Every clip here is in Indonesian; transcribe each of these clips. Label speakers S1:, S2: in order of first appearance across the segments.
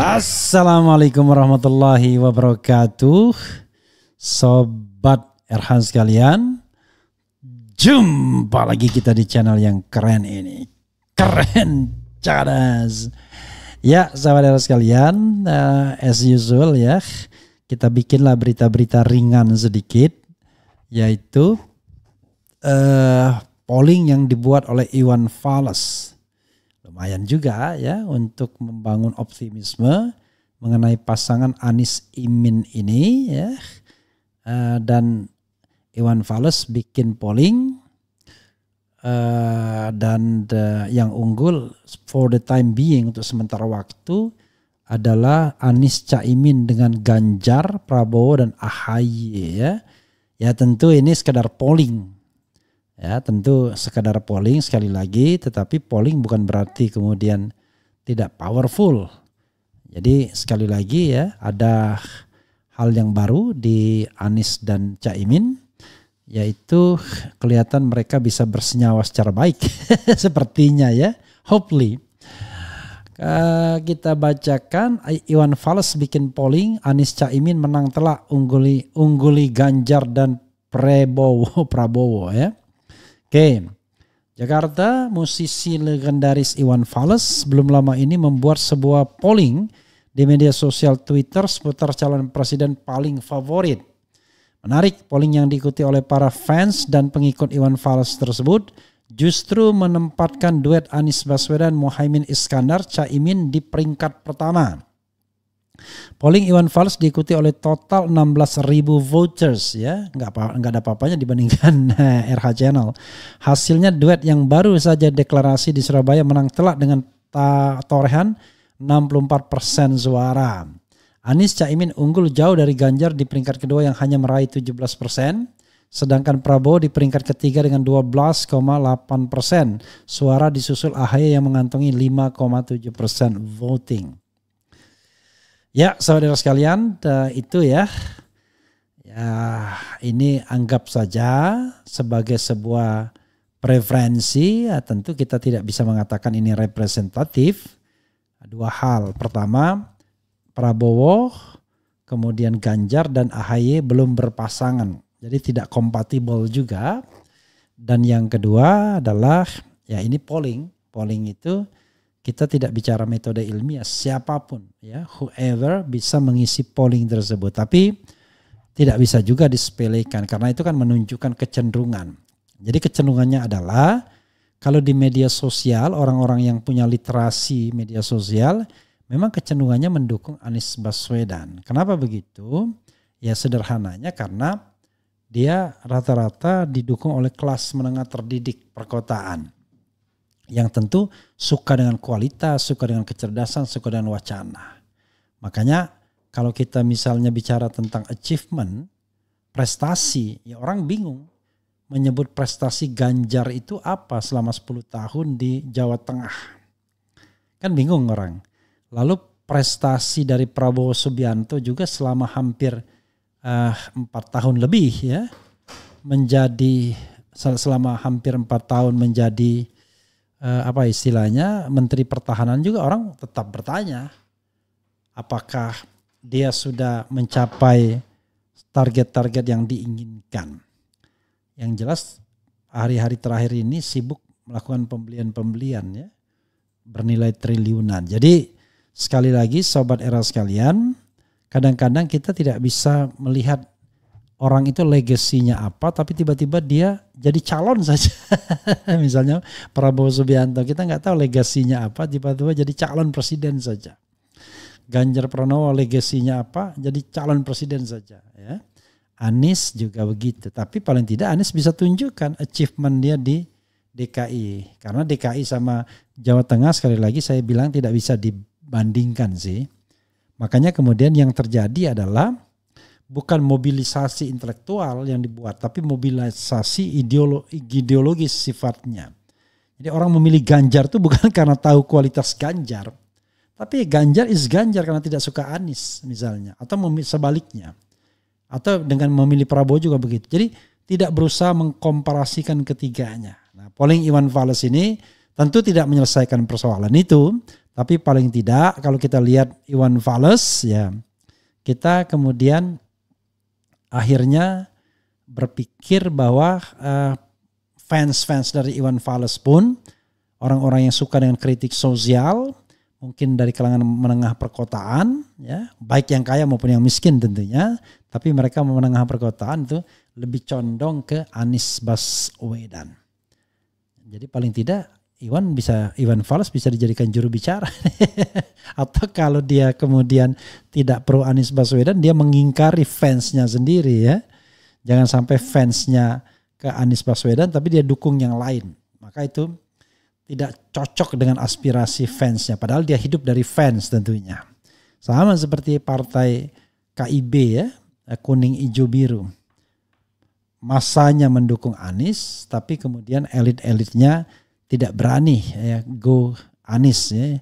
S1: Assalamualaikum warahmatullahi wabarakatuh. Sobat Erhan sekalian, jumpa lagi kita di channel yang keren ini. Keren cadas. Ya, sahabat Erhan sekalian, uh, as usual ya, kita bikinlah berita-berita ringan sedikit yaitu uh, polling yang dibuat oleh Iwan Fals lumayan juga ya untuk membangun optimisme mengenai pasangan Anis Imin ini ya. Eh, dan Iwan Fales bikin polling eh, dan eh, yang unggul for the time being untuk sementara waktu adalah Anis Caimin dengan Ganjar, Prabowo dan Ahaye ya. Ya tentu ini sekedar polling Ya, tentu sekadar polling sekali lagi, tetapi polling bukan berarti kemudian tidak powerful. Jadi sekali lagi ya, ada hal yang baru di Anies dan Caimin yaitu kelihatan mereka bisa bersenyawa secara baik sepertinya ya hopefully eh, kita bacakan Iwan Fals bikin polling Anies Caimin menang telak ungguli ungguli Ganjar dan Prabowo Prabowo ya Oke. Jakarta, musisi legendaris Iwan Fals belum lama ini membuat sebuah polling di media sosial Twitter seputar calon presiden paling favorit. Menarik, polling yang diikuti oleh para fans dan pengikut Iwan Fals tersebut justru menempatkan duet Anies Baswedan Mohaimin Iskandar Caimin di peringkat pertama. Polling Iwan Fals diikuti oleh total 16.000 voters ya, nggak apa enggak ada papanya dibandingkan RH eh, Channel. Hasilnya duet yang baru saja deklarasi di Surabaya menang telak dengan Ta torehan 64% suara. Anies Caimin unggul jauh dari Ganjar di peringkat kedua yang hanya meraih 17 persen. Sedangkan Prabowo di peringkat ketiga dengan 12,8 persen. Suara disusul AHY yang mengantongi 5,7 persen voting. Ya, saudara sekalian, eh, itu ya. Ya, ini anggap saja sebagai sebuah preferensi. Ya, tentu kita tidak bisa mengatakan ini representatif. Dua hal. Pertama, Prabowo, kemudian Ganjar dan AHY belum berpasangan. Jadi tidak kompatibel juga. Dan yang kedua adalah ya ini polling. Polling itu kita tidak bicara metode ilmiah siapapun ya whoever bisa mengisi polling tersebut tapi tidak bisa juga disepelekan karena itu kan menunjukkan kecenderungan jadi kecenderungannya adalah kalau di media sosial orang-orang yang punya literasi media sosial memang kecenderungannya mendukung Anies Baswedan kenapa begitu ya sederhananya karena dia rata-rata didukung oleh kelas menengah terdidik perkotaan yang tentu suka dengan kualitas, suka dengan kecerdasan, suka dengan wacana. Makanya kalau kita misalnya bicara tentang achievement, prestasi, ya orang bingung menyebut prestasi Ganjar itu apa selama 10 tahun di Jawa Tengah. Kan bingung orang. Lalu prestasi dari Prabowo Subianto juga selama hampir eh, empat 4 tahun lebih ya menjadi selama hampir empat tahun menjadi eh, apa istilahnya menteri pertahanan juga orang tetap bertanya apakah dia sudah mencapai target-target yang diinginkan. Yang jelas hari-hari terakhir ini sibuk melakukan pembelian-pembelian ya bernilai triliunan. Jadi sekali lagi sobat era sekalian, kadang-kadang kita tidak bisa melihat orang itu legasinya apa tapi tiba-tiba dia jadi calon saja misalnya Prabowo Subianto kita nggak tahu legasinya apa tiba-tiba jadi calon presiden saja Ganjar Pranowo legasinya apa jadi calon presiden saja ya Anies juga begitu tapi paling tidak Anies bisa tunjukkan achievement dia di DKI karena DKI sama Jawa Tengah sekali lagi saya bilang tidak bisa dibandingkan sih makanya kemudian yang terjadi adalah bukan mobilisasi intelektual yang dibuat, tapi mobilisasi ideologi, ideologis sifatnya. Jadi orang memilih Ganjar itu bukan karena tahu kualitas Ganjar, tapi Ganjar is Ganjar karena tidak suka Anies misalnya, atau sebaliknya, atau dengan memilih Prabowo juga begitu. Jadi tidak berusaha mengkomparasikan ketiganya. Nah, polling Iwan Fals ini tentu tidak menyelesaikan persoalan itu, tapi paling tidak kalau kita lihat Iwan Fals ya kita kemudian akhirnya berpikir bahwa uh, fans-fans dari Iwan Fales pun orang-orang yang suka dengan kritik sosial mungkin dari kalangan menengah perkotaan ya baik yang kaya maupun yang miskin tentunya tapi mereka menengah perkotaan itu lebih condong ke Anies Baswedan jadi paling tidak Iwan bisa Iwan Fals bisa dijadikan juru bicara Atau kalau dia kemudian tidak pro Anies Baswedan, dia mengingkari fansnya sendiri ya. Jangan sampai fansnya ke Anies Baswedan, tapi dia dukung yang lain. Maka itu tidak cocok dengan aspirasi fansnya. Padahal dia hidup dari fans tentunya. Sama seperti partai KIB ya, kuning hijau biru. Masanya mendukung Anies, tapi kemudian elit-elitnya tidak berani ya, go Anies ya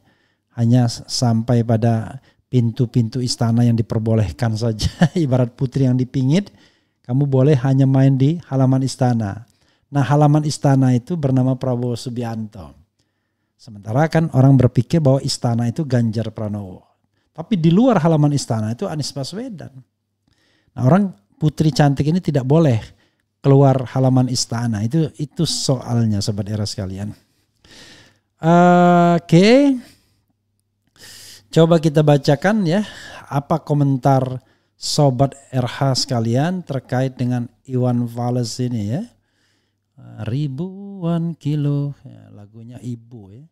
S1: hanya sampai pada pintu-pintu istana yang diperbolehkan saja. Ibarat putri yang dipingit, kamu boleh hanya main di halaman istana. Nah halaman istana itu bernama Prabowo Subianto. Sementara kan orang berpikir bahwa istana itu Ganjar Pranowo. Tapi di luar halaman istana itu Anies Baswedan. Nah orang putri cantik ini tidak boleh keluar halaman istana. Itu itu soalnya sobat era sekalian. Oke. Okay. Coba kita bacakan ya apa komentar sobat RH sekalian terkait dengan Iwan Fals ini ya. Ribuan kilo ya, lagunya ibu ya.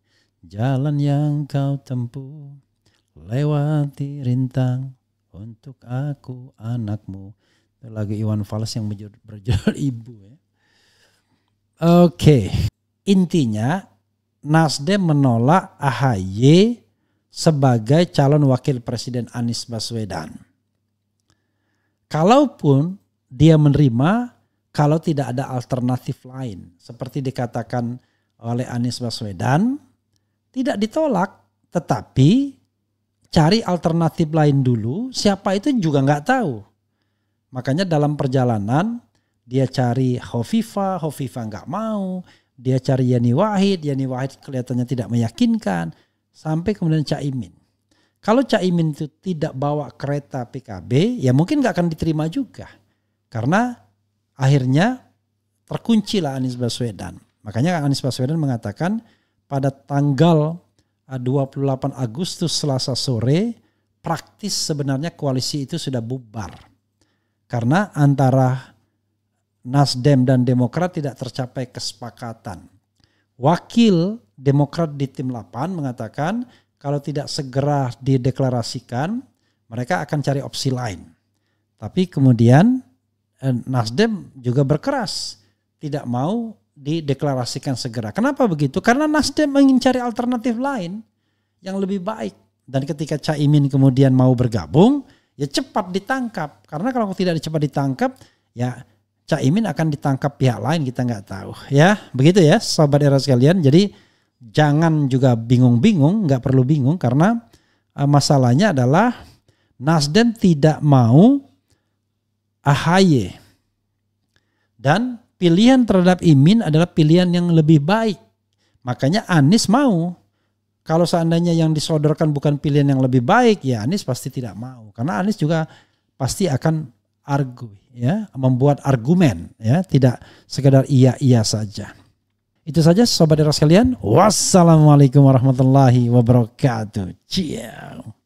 S1: Jalan yang kau tempuh lewati rintang untuk aku anakmu. lagu Iwan Fals yang berjudul ibu ya. Oke, okay. intinya Nasdem menolak AHY sebagai calon wakil presiden Anies Baswedan. Kalaupun dia menerima kalau tidak ada alternatif lain seperti dikatakan oleh Anies Baswedan tidak ditolak tetapi cari alternatif lain dulu siapa itu juga nggak tahu makanya dalam perjalanan dia cari Hovifa Hovifa nggak mau dia cari Yani Wahid Yani Wahid kelihatannya tidak meyakinkan sampai kemudian Caimin. Kalau Caimin itu tidak bawa kereta PKB, ya mungkin nggak akan diterima juga. Karena akhirnya terkuncilah Anies Baswedan. Makanya Anies Baswedan mengatakan pada tanggal 28 eh, Agustus Selasa sore praktis sebenarnya koalisi itu sudah bubar. Karena antara Nasdem dan Demokrat tidak tercapai kesepakatan. Wakil Demokrat di tim 8 mengatakan kalau tidak segera dideklarasikan, mereka akan cari opsi lain. Tapi kemudian eh, Nasdem juga berkeras tidak mau dideklarasikan segera. Kenapa begitu? Karena Nasdem ingin cari alternatif lain yang lebih baik. Dan ketika Caimin kemudian mau bergabung, ya cepat ditangkap. Karena kalau tidak cepat ditangkap, ya Caimin akan ditangkap pihak lain kita nggak tahu. Ya, begitu ya, sahabat era sekalian. Jadi jangan juga bingung-bingung, nggak perlu bingung karena eh, masalahnya adalah Nasdem tidak mau AHY. Dan pilihan terhadap Imin adalah pilihan yang lebih baik. Makanya Anies mau. Kalau seandainya yang disodorkan bukan pilihan yang lebih baik, ya Anies pasti tidak mau. Karena Anies juga pasti akan argu ya, membuat argumen, ya, tidak sekedar iya-iya saja. Itu saja sobat deras kalian Wassalamualaikum warahmatullahi wabarakatuh. Ciao.